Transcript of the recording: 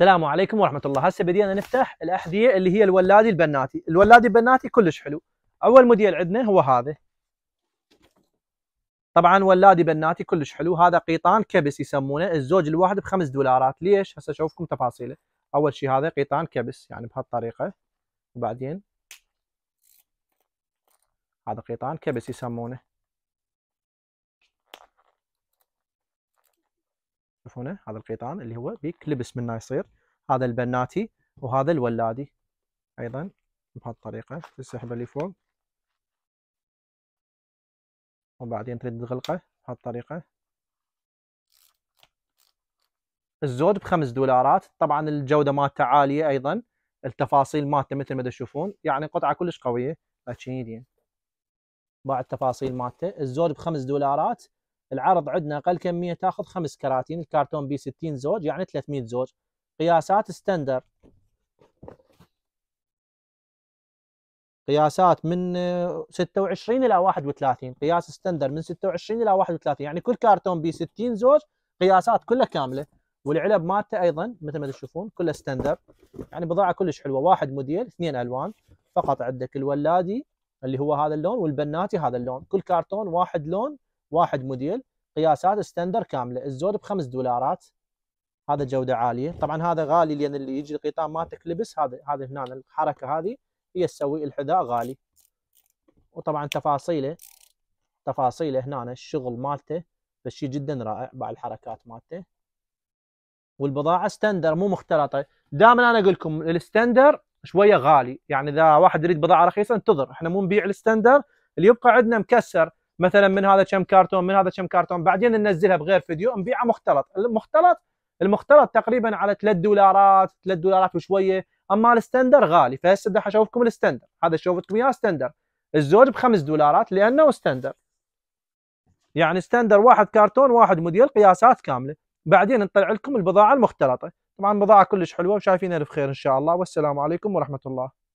السلام عليكم ورحمه الله هسه بدينا نفتح الاحذيه اللي هي الولادي البناتي الولادي البناتي كلش حلو اول موديل عندنا هو هذا طبعا ولادي بناتي كلش حلو هذا قيطان كبس يسمونه الزوج الواحد بخمس دولارات ليش هسه اشوفكم تفاصيله اول شيء هذا قيطان كبس يعني بهالطريقه وبعدين هذا قيطان كبس يسمونه تشوفونه هذا القيطان اللي هو بيك لبس منه يصير هذا البناتي وهذا الولادي ايضا بهالطريقه تسحبه لفوق وبعدين تريد تغلقه بهالطريقه الزود بخمس دولارات طبعا الجوده مالته عاليه ايضا التفاصيل مالته مثل ما تشوفون يعني قطعه كلش قويه تشينيديا باع التفاصيل مالته الزود بخمس دولارات العرض عندنا اقل كميه تاخذ خمس كراتين الكرتون بي 60 زوج يعني 300 زوج قياسات ستاندر قياسات من 26 الى 31 قياس ستاندر من 26 الى 31 يعني كل كرتون بي 60 زوج قياسات كلها كامله والعلب مالته ايضا مثل ما تشوفون كلها ستاندر يعني بضاعه كلش حلوه واحد موديل اثنين الوان فقط عندك الولادي اللي هو هذا اللون والبناتي هذا اللون كل كرتون واحد لون واحد موديل قياسات ستاندر كامله الزود بخمس دولارات هذا جوده عاليه طبعا هذا غالي لان اللي يجي القطام مالتك لبس هذا هذا هنا الحركه هذه هي تسوي الحذاء غالي وطبعا تفاصيله تفاصيله هنا الشغل مالته فشي جدا رائع بعد الحركات مالته والبضاعه ستاندر مو مختلطه دائما انا اقول لكم الستاندر شويه غالي يعني اذا واحد يريد بضاعه رخيصه انتظر احنا مو نبيع الستاندر اللي يبقى عندنا مكسر مثلا من هذا كم كرتون من هذا كم كرتون بعدين ننزلها بغير فيديو نبيعها مختلط المختلط المختلط تقريبا على 3 دولارات 3 دولارات وشويه اما الستاندر غالي فهسه بدي اشوفكم الستاندر هذا شوفتكم اياه ستاندر الزوج ب 5 دولارات لانه ستاندر يعني ستاندر واحد كرتون واحد موديل قياسات كامله بعدين نطلع لكم البضاعه المختلطه طبعا بضاعه كلش حلوه وشايفينها بخير ان شاء الله والسلام عليكم ورحمه الله